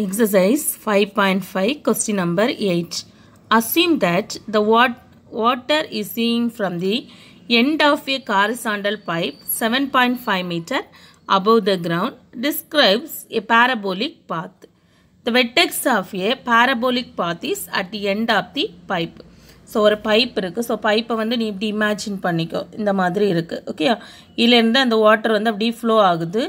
Exercise 5.5 question number 8. Assume that the water is seeing from the end of a horizontal pipe 7.5 meter above the ground describes a parabolic path. The vertex of a parabolic path is at the end of the pipe. So ஒரு pipe இருக்குது so பைப்பை வந்து நீ இப்படி imagine பண்ணிக்கோ இந்த மாதிரி இருக்குது ஓகே இதிலேருந்து அந்த வாட்டர் வந்து அப்படியே ஃப்ளோ ஆகுது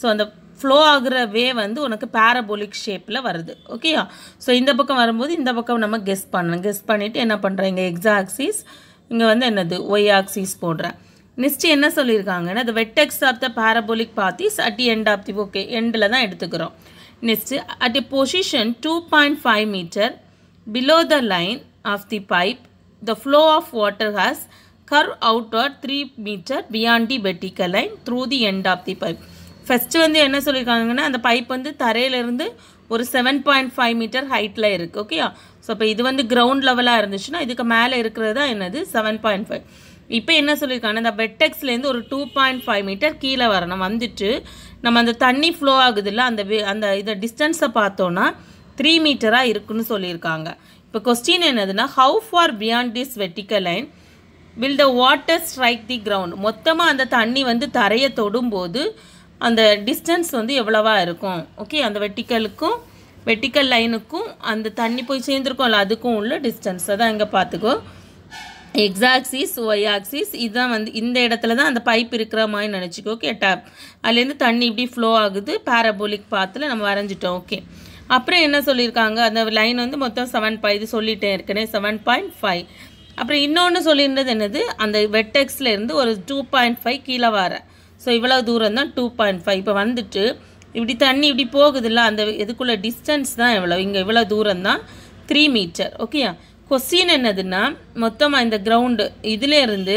ஸோ அந்த ஃப்ளோ ஆகுற வே வந்து உனக்கு பேரபோலிக் ஷேப்பில் வருது ஓகேயா ஸோ இந்த பக்கம் வரும்போது இந்த பக்கம் நம்ம கெஸ் பண்ணணும் கெஸ் பண்ணிவிட்டு என்ன பண்ணுறோம் இங்கே எக்ஸாக்சிஸ் இங்கே வந்து என்னது ஒய் ஆக்சிஸ் போடுறேன் நெக்ஸ்ட் என்ன சொல்லியிருக்காங்கன்னா அது vertex of the parabolic path is at the end of the okay எண்டில் தான் எடுத்துக்கிறோம் next at a position two point five meter below the line of the pipe the flow of water has curve out 3 three meter the vertical line through the end of the pipe first வந்து என்ன சொல்லியிருக்காங்கன்னா அந்த pipe வந்து தரையிலேருந்து ஒரு seven point five metre ஹைட்டில் இருக்குது ஓகேயா so இப்போ இது வந்து கிரவுண்ட் லெவலாக இருந்துச்சுன்னா இதுக்கு மேலே இருக்கிறது தான் என்னது செவன் பாயிண்ட் ஃபைவ் இப்போ என்ன சொல்லியிருக்காங்க அந்த பெட்டெக்ஸ்லேருந்து ஒரு டூ பாயிண்ட் ஃபைவ் மீட்டர் கீழே வரணும் வந்துட்டு நம்ம அந்த தண்ணி ஃப்ளோ ஆகுதுல்ல அந்த அந்த இதை டிஸ்டன்ஸை பார்த்தோன்னா த்ரீ மீட்டராக இருக்குன்னு சொல்லியிருக்காங்க இப்போ கொஸ்டின் என்னதுன்னா how far beyond this vertical line will the water strike the ground மொத்தமாக அந்த தண்ணி வந்து தரையை தொடும்போது அந்த டிஸ்டன்ஸ் வந்து எவ்வளவா இருக்கும் ஓகே அந்த வெட்டிக்கலுக்கும் வெட்டிக்கல் லைனுக்கும் அந்த தண்ணி போய் சேர்ந்துருக்கோம்ல அதுக்கும் உள்ள டிஸ்டன்ஸ் அதான் இங்கே பார்த்துக்கோ எக்ஸாக்சிஸ் ஒய் ஆக்சிஸ் இதுதான் வந்து இந்த இடத்துல தான் அந்த பைப் இருக்கிற மாதிரி நினச்சிக்கோ ஓகே டேப் அதுலேருந்து தண்ணி இப்படி ஃப்ளோ ஆகுது பேரபோலிக் பாத்தில் நம்ம வரைஞ்சிட்டோம் ஓகே அப்புறம் என்ன சொல்லியிருக்காங்க அந்த லைன் வந்து மொத்தம் செவன் பா இது சொல்லிட்டேன் இருக்கேனே செவன் பாயிண்ட் ஃபைவ் அப்புறம் இன்னொன்று சொல்லியிருந்தது என்னது அந்த வெட்டெக்ஸ்லேருந்து ஒரு டூ பாயிண்ட் ஃபைவ் கீழே வர ஸோ இவ்வளோ தூரம் தான் டூ பாயிண்ட் ஃபைவ் இப்போ வந்துட்டு இப்படி தண்ணி இப்படி போகுதுல்ல அந்த இதுக்குள்ளே டிஸ்டன்ஸ் தான் எவ்வளோ இங்கே இவ்வளோ தூரம் தான் த்ரீ மீட்டர் ஓகேயா கொஸ்டின் என்னதுன்னா மொத்தமாக இந்த கிரவுண்டு இதிலேருந்து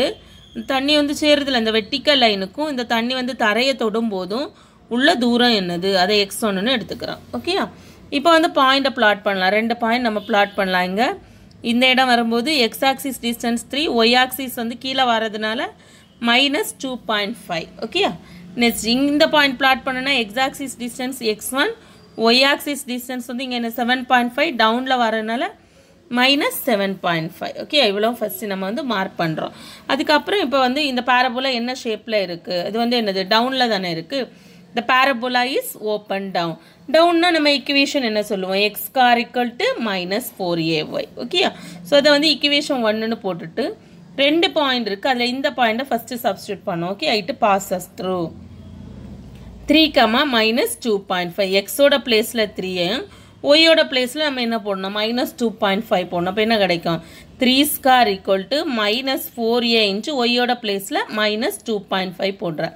தண்ணி வந்து சேருதில்ல இந்த வெட்டிக்கல் லைனுக்கும் இந்த தண்ணி வந்து தரையை தொடும் போதும் உள்ள தூரம் என்னது அதை எக்ஸ் ஒன்றுன்னு எடுத்துக்கிறோம் ஓகேயா இப்போ வந்து பாயிண்ட்டை பிளாட் பண்ணலாம் ரெண்டு பாயிண்ட் நம்ம பிளாட் பண்ணலாம் இங்கே இந்த இடம் வரும்போது x axis distance three y axis வந்து கீழே வரதுனால மைனஸ் டூ பாயிண்ட் ஃபைவ் ஓகேயா நெக்ஸ்ட் இந்த பாயிண்ட் பிளாட் பண்ணுன்னா x distance x one y axis distance வந்து இங்கே என்ன செவன் பாயிண்ட் ஃபைவ் டவுனில் வரனால minus seven point five okay இவ்வளோ ஃபஸ்ட்டு நம்ம வந்து மார்க் பண்ணுறோம் அதுக்கப்புறம் இப்போ வந்து இந்த பேரபோலா என்ன ஷேப்பில் இருக்குது இது வந்து என்னது டவுனில் தானே இருக்குது இந்த பேரபோலா இஸ் ஓப்பன் டவுன் டவுன்னா நம்ம இக்குவேஷன் என்ன சொல்லுவோம் x equal to minus four a y okay so அதை வந்து இக்குவேஷன் ஒன்றுன்னு போட்டுட்டு ரெண்டு பாயிண்ட் இருக்குது அதில் இந்த பாயிண்ட்டை ஃபஸ்ட்டு சப்ஸ்டியூட் பண்ணோம் okay it passes through three comma minus two point five எக்ஸோட பிளேஸில் த்ரீயும் ஒய்யோட பிளேஸில் நம்ம என்ன போடணும் மைனஸ் டூ பாயிண்ட் ஃபைவ் போடணும் அப்போ என்ன கிடைக்கும் three square equal to minus four a into ஒய்யோட பிளேஸில் மைனஸ் டூ பாயிண்ட் ஃபைவ் போடுறேன்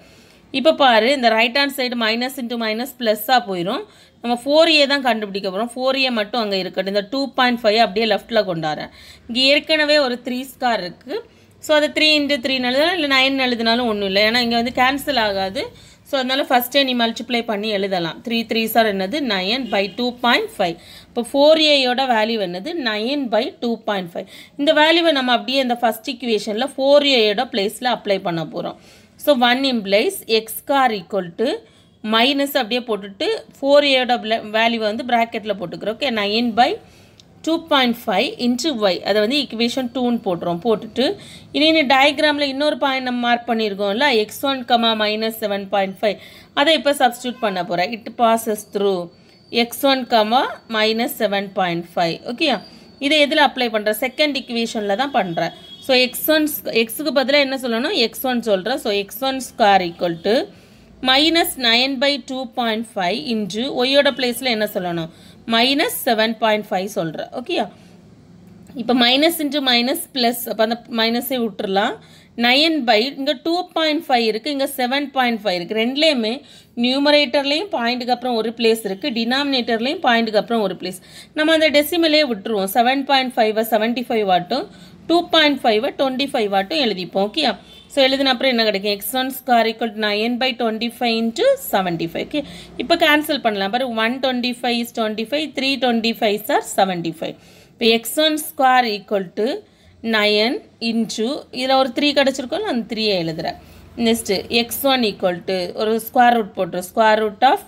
இப்போ பாரு இந்த right hand side minus into minus ப்ளஸ்ஸாக போயிடும் நம்ம ஃபோர் ஏ தான் கண்டுபிடிக்க போகிறோம் ஃபோர் ஏ மட்டும் அங்கே இருக்கட்டும் இந்த டூ பாயிண்ட் ஃபைவ் அப்படியே லெஃப்ட்டில் கொண்டாடுறேன் இங்கே ஏற்கனவே ஒரு த்ரீ ஸ்கார் இருக்குது ஸோ அது த்ரீ இன்ட்டு த்ரீ எழுதலாம் இல்லை நைன் எழுதினாலும் ஒன்றும் இல்லை ஏன்னா இங்கே வந்து கேன்சல் ஆகாது ஸோ அதனால் ஃபஸ்ட்டே நீ மல்டிப்ளை பண்ணி எழுதலாம் த்ரீ த்ரீ சார் என்னது nine by two point five இப்போ ஃபோர் ஏயோட வேல்யூ என்னது nine by two point five இந்த வேல்யூவை நம்ம அப்படியே இந்த ஃபஸ்ட் இக்குவேஷனில் ஃபோர் ஏயோட ப்ளேஸில் அப்ளை பண்ண போகிறோம் so one implies x square equal to minus அப்படியே போட்டுட்டு ஃபோர் ஏட வேல்யூவை வந்து ப்ராக்கெட்டில் போட்டுக்கிறோம் okay nine by two point five into y அதை வந்து ஈக்குவேஷன் டூன்னு போட்டுரும் போட்டுட்டு இனி டயக்ராமில் இன்னொரு பாயிண்ட் நம்ம மார்க் பண்ணியிருக்கோம்ல x one comma minus seven point five அதை இப்போ சப்ஸ்டியூட் பண்ண போகிறேன் it passes through x one comma minus seven point five ஓகேயா இதை எதில் அப்ளை பண்ணுறேன் செகண்ட் இக்குவேஷனில் தான் பண்ணுறேன் ஸோ எக்ஸ் ஒன் எக்ஸுக்கு பதிலாக என்ன சொல்லணும் எக்ஸ் ஒன் சொல்கிறேன் so x one square equal to minus nine by two point five into ஒய்யோட பிளேஸில் என்ன சொல்லணும் மைனஸ் செவன் பாயிண்ட் ஃபைவ் சொல்கிறேன் ஓகேயா இப்போ மைனஸ் இன்ட்டு மைனஸ் ப்ளஸ் அப்போ அந்த மைனஸே விட்டுறலாம் நயன் பை இங்கே டூ பாயிண்ட் ஃபைவ் இருக்குது இங்கே செவன் பாயிண்ட் ஃபைவ் இருக்குது ரெண்டுலேயுமே நியூமரேட்டர்லேயும் பாயிண்ட்டுக்கு அப்புறம் ஒரு பிளேஸ் இருக்குது டினாமினேட்டர்லேயும் பாயிண்ட்டுக்கு அப்புறம் ஒரு பிளேஸ் நம்ம அந்த டெசிமலே விட்டுருவோம் seven point five seventy five வாட்டும் டூ பாயிண்ட் ஃபைவை டுவெண்ட்டி ஃபைவ் ஆட்டும் எழுதிப்போம் ஓகே ஸோ எழுதின அப்புறம் என்ன கிடைக்கும் x one square equal to nine by twenty five into seventy five okay இப்போ கேன்சல் பண்ணலாம் பாரு one twenty five is twenty five three twenty five are seventy five இப்போ x one square equal to nine into இதில் ஒரு three கிடச்சிருக்கோம் அந்த த்ரீயை எழுதுகிறேன் next x one equal to ஒரு ஸ்கொயர் ரூட் போட்டுரும் square root of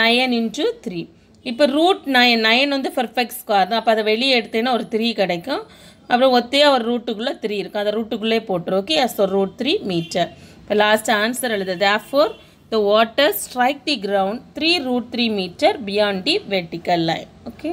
nine into three இப்போ ரூட் நயன் நயன் வந்து பர்ஃபெக்ட் ஸ்கொயர் தான் அப்போ அதை வெளியே எடுத்தேன்னா ஒரு த்ரீ கிடைக்கும் அப்புறம் ஒத்தையாக ஒரு ரூட்டுக்குள்ளே த்ரீ இருக்கும் அந்த ரூட்டுக்குள்ளே போட்டுரு ஓகே அஸ் ஒரு ரூட் த்ரீ மீட்டர் இப்போ லாஸ்ட் ஆன்சர் எழுது for the water strike the ground three root three metre beyond the vertical line okay